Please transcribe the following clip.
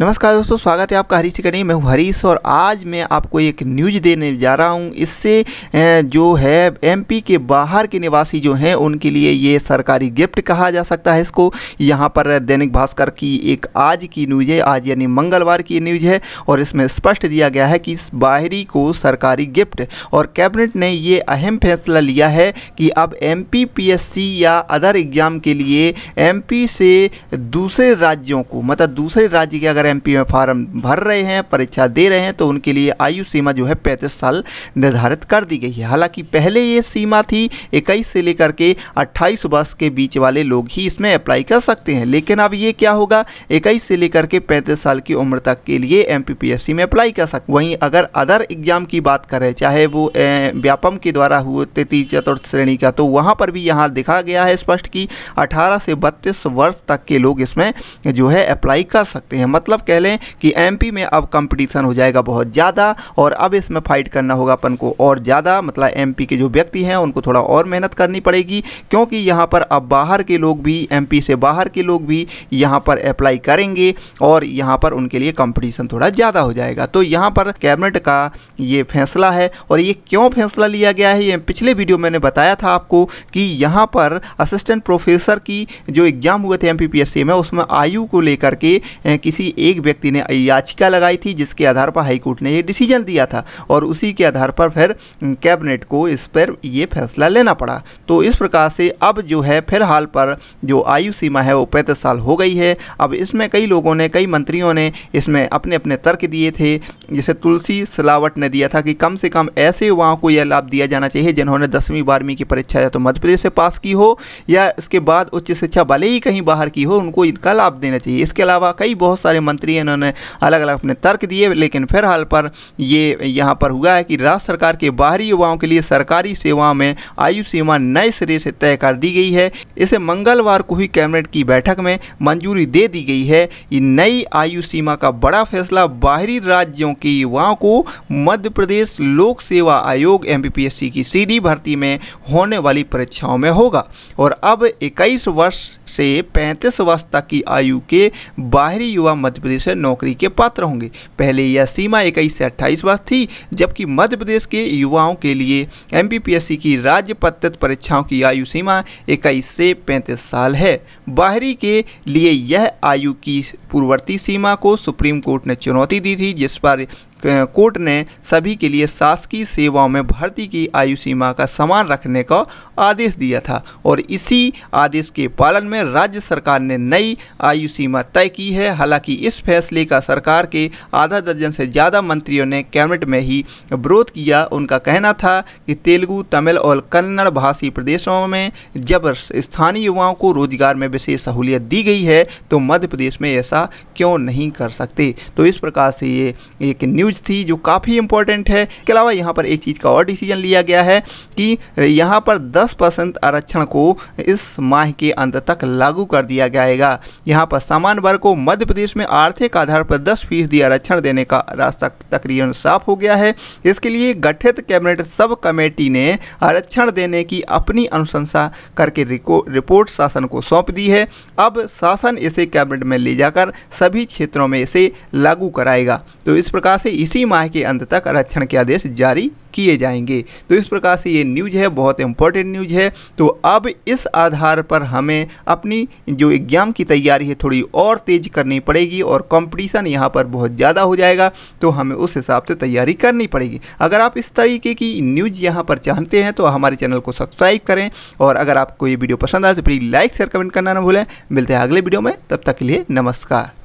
नमस्कार दोस्तों स्वागत है आपका हरीश कड़ी मैं हूँ हरीश और आज मैं आपको एक न्यूज़ देने जा रहा हूँ इससे जो है एमपी के बाहर के निवासी जो हैं उनके लिए ये सरकारी गिफ्ट कहा जा सकता है इसको यहाँ पर दैनिक भास्कर की एक आज की न्यूज़ है आज यानी मंगलवार की न्यूज़ है और इसमें स्पष्ट दिया गया है कि इस बाहरी को सरकारी गिफ्ट और कैबिनेट ने ये अहम फैसला लिया है कि अब एम या अदर एग्ज़ाम के लिए एम से दूसरे राज्यों को मतलब दूसरे राज्य के अगर एमपी में फार्म भर रहे हैं परीक्षा दे रहे हैं तो उनके लिए आयु सीमा जो है पैंतीस साल निर्धारित कर दी गई है हालांकि पहले ये सीमा थी इक्कीस से लेकर के अट्ठाईस वर्ष के बीच वाले लोग ही इसमें अप्लाई कर सकते हैं लेकिन अब ये क्या होगा इक्कीस से लेकर के पैंतीस साल की उम्र तक के लिए एम में अप्लाई कर सकते वहीं अगर अदर एग्जाम की बात करें चाहे वो व्यापम के द्वारा हुए तृतीय चतुर्थ श्रेणी का तो वहाँ पर भी यहाँ दिखा गया है स्पष्ट कि अठारह से बत्तीस वर्ष तक के लोग इसमें जो है अप्लाई कर सकते हैं मतलब मतलब कह लें कि एमपी में अब कंपटीशन हो जाएगा बहुत ज़्यादा और अब इसमें फाइट करना होगा अपन को और ज़्यादा मतलब एमपी के जो व्यक्ति हैं उनको थोड़ा और मेहनत करनी पड़ेगी क्योंकि यहाँ पर अब बाहर के लोग भी एमपी से बाहर के लोग भी यहाँ पर अप्लाई करेंगे और यहाँ पर उनके लिए कंपटीशन थोड़ा ज़्यादा हो जाएगा तो यहाँ पर कैबिनेट का ये फैसला है और ये क्यों फैसला लिया गया है ये पिछले वीडियो मैंने बताया था आपको कि यहाँ पर असिस्टेंट प्रोफेसर की जो एग्ज़ाम हुए थे एम में उसमें आयु को लेकर के किसी एक व्यक्ति ने याचिका लगाई थी जिसके आधार पर हाईकोर्ट ने ये डिसीजन दिया था और उसी के आधार पर फिर कैबिनेट को इस पर यह फैसला लेना पड़ा तो इस प्रकार से अब जो है फिलहाल पर जो आयु सीमा है वो पैंतीस साल हो गई है अब इसमें कई लोगों ने कई मंत्रियों ने इसमें अपने अपने तर्क दिए थे जिसे तुलसी सलावट ने दिया था कि कम से कम ऐसे युवाओं को यह लाभ दिया जाना चाहिए जिन्होंने दसवीं बारहवीं की परीक्षा या तो मध्य प्रदेश से पास की हो या इसके बाद उच्च शिक्षा भले ही कहीं बाहर की हो उनको इनका लाभ देना चाहिए इसके अलावा कई बहुत सारे मंत्री इन्होंने अलग अलग अपने तर्क दिए लेकिन फिलहाल पर ये यहाँ पर हुआ है कि राज्य सरकार के बाहरी युवाओं के लिए सरकारी सेवाओं में आयु सीमा नए सिरे से तय कर दी गई है इसे मंगलवार को ही कैबिनेट की बैठक में मंजूरी दे दी गई है नई आयु सीमा का बड़ा फैसला बाहरी राज्यों के युवाओं को मध्य प्रदेश लोक सेवा आयोग एम की सीधी भर्ती में होने वाली परीक्षाओं में होगा और अब 21 वर्ष से 35 वर्ष तक की आयु के बाहरी युवा मध्य प्रदेश से नौकरी के पात्र होंगे पहले यह सीमा 21 से 28 वर्ष थी जबकि मध्य प्रदेश के युवाओं के लिए एम की राज्य पत्रित परीक्षाओं की आयु सीमा 21 से 35 साल है बाहरी के लिए यह आयु की पूर्ववर्ती सीमा को सुप्रीम कोर्ट ने चुनौती दी थी जिस पर कोर्ट ने सभी के लिए शासकीय सेवाओं में भर्ती की आयु सीमा का समान रखने का आदेश दिया था और इसी आदेश के पालन में राज्य सरकार ने नई आयु सीमा तय की है हालांकि इस फैसले का सरकार के आधा दर्जन से ज़्यादा मंत्रियों ने कैबिनेट में ही विरोध किया उनका कहना था कि तेलुगु तमिल और कन्नड़ भाषी प्रदेशों में जब स्थानीय युवाओं को रोजगार में विशेष सहूलियत दी गई है तो मध्य प्रदेश में ऐसा क्यों नहीं कर सकते तो इस प्रकार से ये एक न्यू न्यूज थी जो काफ़ी इंपॉर्टेंट है इसके अलावा यहाँ पर एक चीज़ का और डिसीजन लिया गया है कि यहाँ पर दस आरक्षण को इस माह के अंत तक लागू कर दिया जाएगा यहाँ पर सामान्य वर्ग को मध्य प्रदेश में आर्थिक आधार पर दस फीसदी आरक्षण देने का रास्ता तकरीबन साफ हो गया है इसके लिए गठित कैबिनेट सब कमेटी ने आरक्षण देने की अपनी अनुशंसा करके रिपोर्ट शासन को सौंप दी है अब शासन इसे कैबिनेट में ले जाकर सभी क्षेत्रों में इसे लागू कराएगा तो इस प्रकार से इसी माह के अंत तक आरक्षण के आदेश जारी किए जाएंगे तो इस प्रकार से ये न्यूज है बहुत इंपॉर्टेंट न्यूज है तो अब इस आधार पर हमें अपनी जो एग्ज़ाम की तैयारी है थोड़ी और तेज़ करनी पड़ेगी और कंपटीशन यहाँ पर बहुत ज़्यादा हो जाएगा तो हमें उस हिसाब से तैयारी करनी पड़ेगी अगर आप इस तरीके की न्यूज़ यहाँ पर चाहते हैं तो हमारे चैनल को सब्सक्राइब करें और अगर आपको ये वीडियो पसंद आए तो प्लीज़ लाइक शेयर कमेंट करना ना भूलें मिलते हैं अगले वीडियो में तब तक के लिए नमस्कार